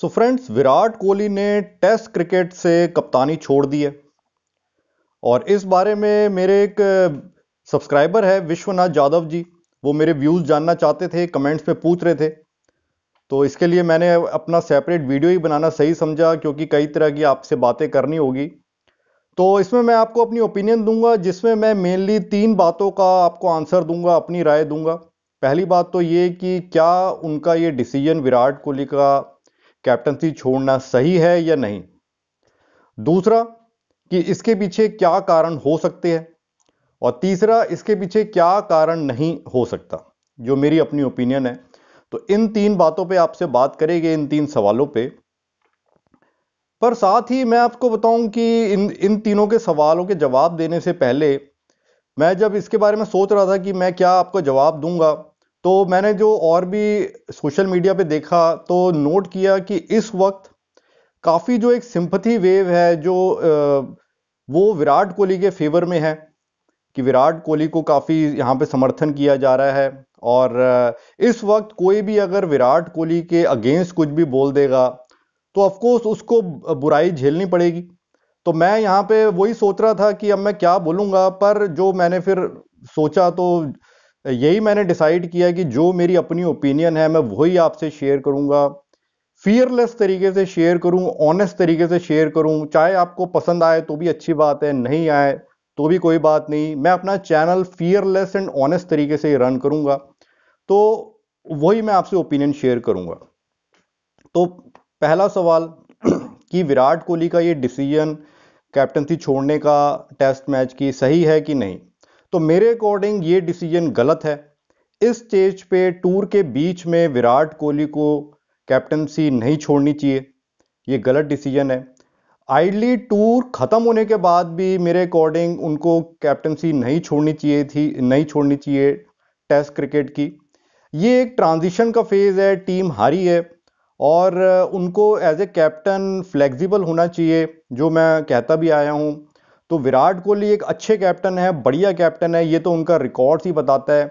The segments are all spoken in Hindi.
सो फ्रेंड्स विराट कोहली ने टेस्ट क्रिकेट से कप्तानी छोड़ दी है और इस बारे में मेरे एक सब्सक्राइबर है विश्वनाथ यादव जी वो मेरे व्यूज़ जानना चाहते थे कमेंट्स में पूछ रहे थे तो इसके लिए मैंने अपना सेपरेट वीडियो ही बनाना सही समझा क्योंकि कई तरह की आपसे बातें करनी होगी तो इसमें मैं आपको अपनी ओपिनियन दूंगा जिसमें मैं मेनली तीन बातों का आपको आंसर दूंगा अपनी राय दूंगा पहली बात तो ये कि क्या उनका ये डिसीजन विराट कोहली का कैप्टनसी छोड़ना सही है या नहीं दूसरा कि इसके पीछे क्या कारण हो सकते हैं और तीसरा इसके पीछे क्या कारण नहीं हो सकता जो मेरी अपनी ओपिनियन है तो इन तीन बातों पे आपसे बात करेंगे इन तीन सवालों पे पर साथ ही मैं आपको बताऊं कि इन इन तीनों के सवालों के जवाब देने से पहले मैं जब इसके बारे में सोच रहा था कि मैं क्या आपको जवाब दूंगा तो मैंने जो और भी सोशल मीडिया पे देखा तो नोट किया कि इस वक्त काफ़ी जो एक सिंपथी वेव है जो वो विराट कोहली के फेवर में है कि विराट कोहली को काफ़ी यहाँ पे समर्थन किया जा रहा है और इस वक्त कोई भी अगर विराट कोहली के अगेंस्ट कुछ भी बोल देगा तो ऑफकोर्स उसको बुराई झेलनी पड़ेगी तो मैं यहाँ पे वही सोच रहा था कि अब मैं क्या बोलूँगा पर जो मैंने फिर सोचा तो यही मैंने डिसाइड किया कि जो मेरी अपनी ओपिनियन है मैं वही आपसे शेयर करूंगा फियरलेस तरीके से शेयर करूं ऑनेस्ट तरीके से शेयर करूं चाहे आपको पसंद आए तो भी अच्छी बात है नहीं आए तो भी कोई बात नहीं मैं अपना चैनल फियरलेस एंड ऑनेस्ट तरीके से रन करूंगा तो वही मैं आपसे ओपिनियन शेयर करूंगा तो पहला सवाल कि विराट कोहली का ये डिसीजन कैप्टनसी छोड़ने का टेस्ट मैच की सही है कि नहीं तो मेरे अकॉर्डिंग ये डिसीजन गलत है इस स्टेज पे टूर के बीच में विराट कोहली को कैप्टनसी नहीं छोड़नी चाहिए ये गलत डिसीजन है आइडली टूर ख़त्म होने के बाद भी मेरे अकॉर्डिंग उनको कैप्टनसी नहीं छोड़नी चाहिए थी नहीं छोड़नी चाहिए टेस्ट क्रिकेट की ये एक ट्रांजिशन का फेज़ है टीम हारी है और उनको एज ए कैप्टन फ्लेक्सिबल होना चाहिए जो मैं कहता भी आया हूँ तो विराट कोहली एक अच्छे कैप्टन है बढ़िया कैप्टन है ये तो उनका रिकॉर्ड ही बताता है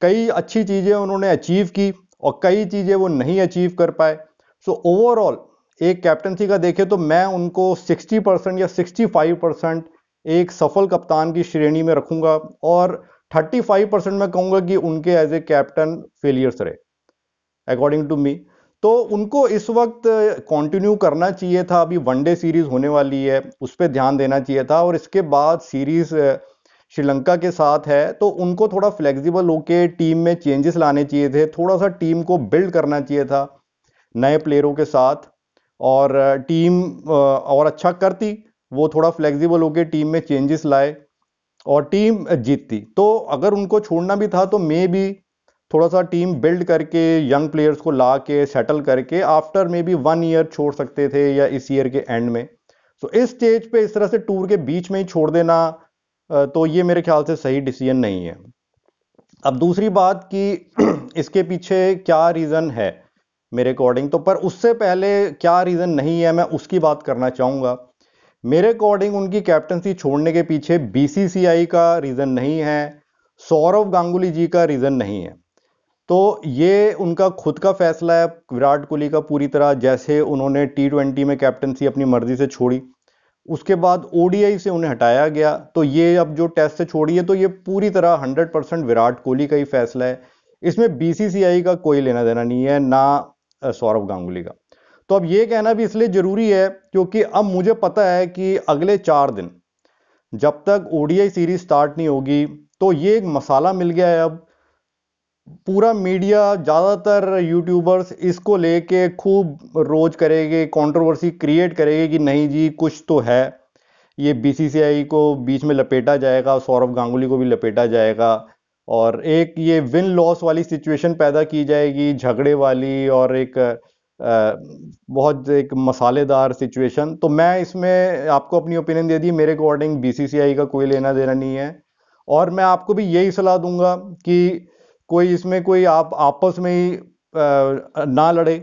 कई अच्छी चीज़ें उन्होंने अचीव की और कई चीज़ें वो नहीं अचीव कर पाए सो so, ओवरऑल एक कैप्टनसी का देखें तो मैं उनको 60 परसेंट या 65 परसेंट एक सफल कप्तान की श्रेणी में रखूंगा और 35 परसेंट मैं कहूंगा कि उनके एज ए कैप्टन फेलियर्स रहे अकॉर्डिंग टू मी तो उनको इस वक्त कंटिन्यू करना चाहिए था अभी वनडे सीरीज़ होने वाली है उस पर ध्यान देना चाहिए था और इसके बाद सीरीज़ श्रीलंका के साथ है तो उनको थोड़ा फ्लेक्सिबल होके टीम में चेंजेस लाने चाहिए थे थोड़ा सा टीम को बिल्ड करना चाहिए था नए प्लेयरों के साथ और टीम और अच्छा करती वो थोड़ा फ्लेक्सिबल होके टीम में चेंजेस लाए और टीम जीतती तो अगर उनको छोड़ना भी था तो मे भी थोड़ा सा टीम बिल्ड करके यंग प्लेयर्स को ला के सेटल करके after maybe one year छोड़ सकते थे या इस ईयर के एंड में सो so, इस स्टेज पे इस तरह से टूर के बीच में ही छोड़ देना तो ये मेरे ख्याल से सही डिसीजन नहीं है अब दूसरी बात कि इसके पीछे क्या रीज़न है मेरे अकॉर्डिंग तो पर उससे पहले क्या रीज़न नहीं है मैं उसकी बात करना चाहूँगा मेरे अकॉर्डिंग उनकी कैप्टनसी छोड़ने के पीछे बीसीसीआई का रीज़न नहीं है सौरव गांगुली जी का रीज़न नहीं है तो ये उनका खुद का फैसला है विराट कोहली का पूरी तरह जैसे उन्होंने टी ट्वेंटी में कैप्टनसी अपनी मर्जी से छोड़ी उसके बाद आई से उन्हें हटाया गया तो ये अब जो टेस्ट से छोड़ी है तो ये पूरी तरह 100 परसेंट विराट कोहली का ही फैसला है इसमें आई का कोई लेना देना नहीं है ना सौरभ गांगुली का तो अब ये कहना भी इसलिए ज़रूरी है क्योंकि अब मुझे पता है कि अगले चार दिन जब तक आई सीरीज स्टार्ट नहीं होगी तो ये एक मसाला मिल गया है अब पूरा मीडिया ज़्यादातर यूट्यूबर्स इसको लेके खूब रोज करेंगे कंट्रोवर्सी क्रिएट करेंगे कि नहीं जी कुछ तो है ये बीसीसीआई को बीच में लपेटा जाएगा सौरभ गांगुली को भी लपेटा जाएगा और एक ये विन लॉस वाली सिचुएशन पैदा की जाएगी झगड़े वाली और एक आ, बहुत एक मसालेदार सिचुएशन तो मैं इसमें आपको अपनी ओपिनियन दे दी मेरे अकॉर्डिंग बीसीसीआई का कोई लेना देना नहीं है और मैं आपको भी यही सलाह दूंगा कि कोई इसमें कोई आप आपस में ही ना लड़े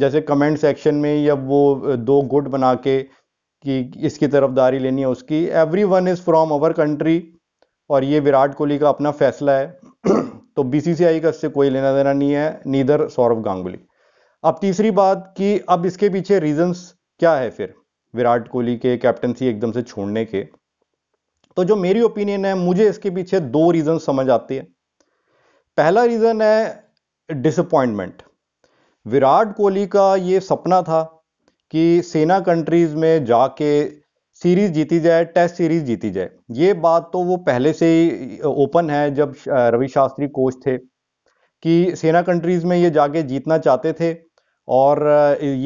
जैसे कमेंट सेक्शन में या वो दो गुट बना के कि इसकी तरफदारी लेनी है उसकी every one is from our country और ये विराट कोहली का अपना फैसला है तो बीसीसीआई का इससे कोई लेना देना नहीं है नीदर सौरभ गांगुली अब तीसरी बात कि अब इसके पीछे रीजंस क्या है फिर विराट कोहली के कैप्टनसी एकदम से छोड़ने के तो जो मेरी ओपिनियन है मुझे इसके पीछे दो रीजन समझ आती है पहला रीज़न है डिसअपॉइंटमेंट विराट कोहली का ये सपना था कि सेना कंट्रीज़ में जाके सीरीज़ जीती जाए टेस्ट सीरीज़ जीती जाए ये बात तो वो पहले से ही ओपन है जब रवि शास्त्री कोच थे कि सेना कंट्रीज़ में ये जाके जीतना चाहते थे और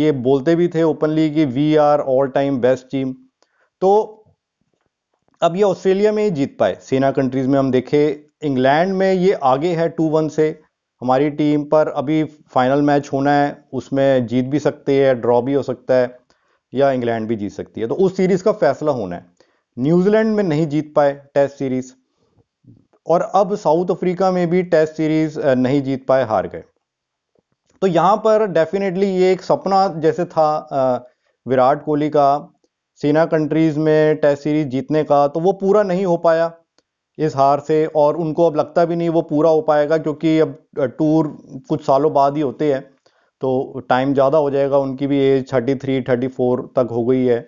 ये बोलते भी थे ओपनली कि we are all time best team तो अब ये ऑस्ट्रेलिया में ही जीत पाए सेना कंट्रीज़ में हम देखे इंग्लैंड में ये आगे है टू वन से हमारी टीम पर अभी फाइनल मैच होना है उसमें जीत भी सकती है ड्रॉ भी हो सकता है या इंग्लैंड भी जीत सकती है तो उस सीरीज़ का फैसला होना है न्यूजीलैंड में नहीं जीत पाए टेस्ट सीरीज़ और अब साउथ अफ्रीका में भी टेस्ट सीरीज़ नहीं जीत पाए हार गए तो यहां पर डेफिनेटली ये एक सपना जैसे था विराट कोहली का सीना कंट्रीज़ में टेस्ट सीरीज़ जीतने का तो वो पूरा नहीं हो पाया इस हार से और उनको अब लगता भी नहीं वो पूरा हो पाएगा क्योंकि अब टूर कुछ सालों बाद ही होते हैं तो टाइम ज़्यादा हो जाएगा उनकी भी age thirty three thirty four तक हो गई है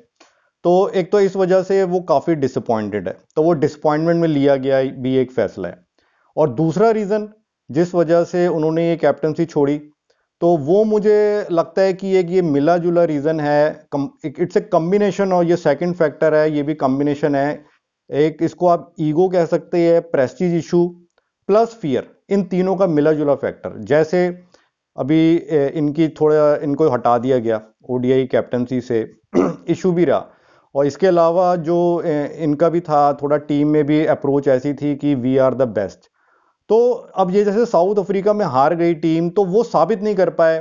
तो एक तो इस वजह से वो काफ़ी डिसअपॉइंटेड है तो वो डिसअपॉइंटमेंट में लिया गया भी एक फैसला है और दूसरा रीज़न जिस वजह से उन्होंने ये कैप्टनसी छोड़ी तो वो मुझे लगता है कि एक ये मिला जुला रीज़न है इट्स ए कम्बिनेशन और ये सेकंड फैक्टर है ये भी कम्बिनेशन है एक इसको आप ईगो कह सकते हैं प्रेस्टीज इशू प्लस फियर इन तीनों का मिला जुला फैक्टर जैसे अभी इनकी थोड़ा इनको हटा दिया गया ओडीआई कैप्टनसी से इशू भी रहा और इसके अलावा जो इनका भी था थोड़ा टीम में भी अप्रोच ऐसी थी कि वी आर द बेस्ट तो अब ये जैसे साउथ अफ्रीका में हार गई टीम तो वो साबित नहीं कर पाए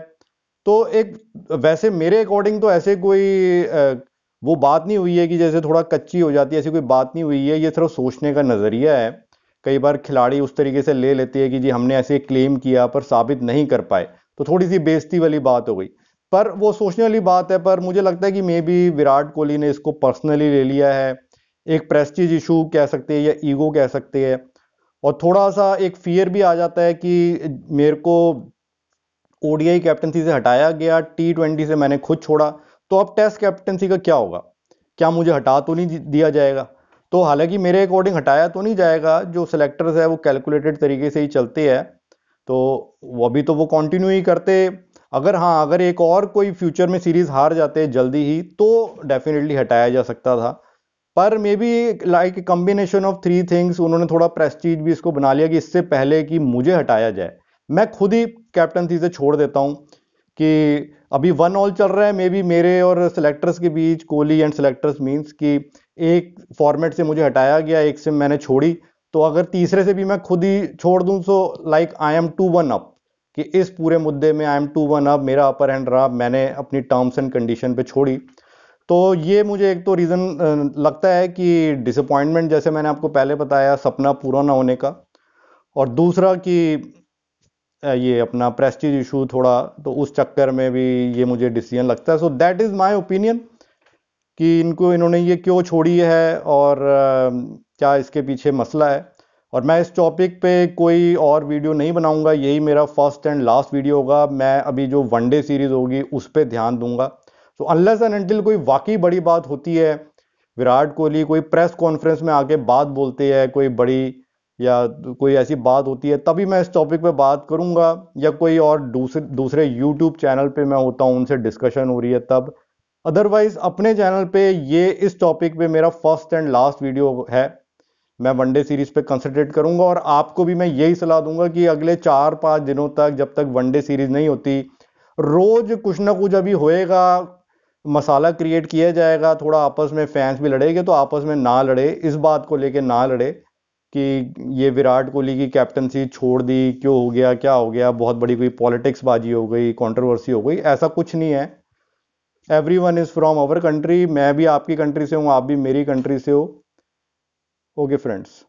तो एक वैसे मेरे अकॉर्डिंग तो ऐसे कोई वो बात नहीं हुई है कि जैसे थोड़ा कच्ची हो जाती है ऐसी कोई बात नहीं हुई है ये सिर्फ सोचने का नज़रिया है कई बार खिलाड़ी उस तरीके से ले लेते हैं कि जी हमने ऐसे क्लेम किया पर साबित नहीं कर पाए तो थोड़ी सी बेजती वाली बात हो गई पर वो सोचने वाली बात है पर मुझे लगता है कि मे बी विराट कोहली ने इसको पर्सनली ले लिया है एक प्रेस्टीज इशू कह सकते हैं या ईगो कह सकते हैं और थोड़ा सा एक फियर भी आ जाता है कि मेरे को ओडीआई कैप्टनसी से हटाया गया टी ट्वेंटी से मैंने खुद छोड़ा तो अब टेस्ट कैप्टनसी का क्या होगा क्या मुझे हटा तो नहीं दिया जाएगा तो हालांकि मेरे अकॉर्डिंग हटाया तो नहीं जाएगा जो सिलेक्टर्स है वो कैलकुलेटेड तरीके से ही चलते हैं तो वो अभी तो वो कंटिन्यू ही करते अगर हाँ अगर एक और कोई फ्यूचर में सीरीज हार जाते जल्दी ही तो डेफिनेटली हटाया जा सकता था पर maybe like combination of three things उन्होंने थोड़ा प्रेस्टीज भी इसको बना लिया कि इससे पहले कि मुझे हटाया जाए मैं खुद ही कैप्टनसी से छोड़ देता हूँ कि अभी वन ऑल चल रहा है मे बी मेरे और सिलेक्टर्स के बीच कोहली एंड सिलेक्टर्स मीन्स कि एक फॉर्मेट से मुझे हटाया गया एक से मैंने छोड़ी तो अगर तीसरे से भी मैं खुद ही छोड़ दूं so like I am to one up कि इस पूरे मुद्दे में I am to one up मेरा अपर हैंड रहा मैंने अपनी टर्म्स एंड कंडीशन पे छोड़ी तो ये मुझे एक तो रीज़न लगता है कि डिसअपॉइंटमेंट जैसे मैंने आपको पहले बताया सपना पूरा ना होने का और दूसरा कि ये अपना प्रेस्टीज इशू थोड़ा तो उस चक्कर में भी ये मुझे डिसीजन लगता है so that is my opinion कि इनको इन्होंने ये क्यों छोड़ी है और क्या इसके पीछे मसला है और मैं इस टॉपिक पे कोई और वीडियो नहीं बनाऊंगा यही मेरा फर्स्ट एंड लास्ट वीडियो होगा मैं अभी जो वनडे सीरीज़ होगी उस पर ध्यान दूंगा सो अनलेस एंड अनटिल कोई वाकई बड़ी बात होती है विराट कोहली कोई प्रेस कॉन्फ्रेंस में आके बात बोलते हैं कोई बड़ी या कोई ऐसी बात होती है तभी मैं इस टॉपिक पे बात करूंगा या कोई और दूसरे दूसरे यूट्यूब चैनल पे मैं होता हूँ उनसे डिस्कशन हो रही है तब अदरवाइज अपने चैनल पे ये इस टॉपिक पे मेरा फर्स्ट एंड लास्ट वीडियो है मैं वनडे सीरीज पे कंसनट्रेट करूंगा और आपको भी मैं यही सलाह दूंगा कि अगले चार पाँच दिनों तक जब तक वनडे सीरीज नहीं होती रोज कुछ ना कुछ अभी होएगा मसाला क्रिएट किया जाएगा थोड़ा आपस में फैंस भी लड़ेंगे तो आपस में ना लड़े इस बात को लेके ना लड़े कि ये विराट कोहली की कैप्टनसी छोड़ दी क्यों हो गया क्या हो गया बहुत बड़ी कोई पॉलिटिक्स बाजी हो गई कंट्रोवर्सी हो गई ऐसा कुछ नहीं है every one is from our country मैं भी आपकी कंट्री से हूँ आप भी मेरी कंट्री से हो ओके फ्रेंड्स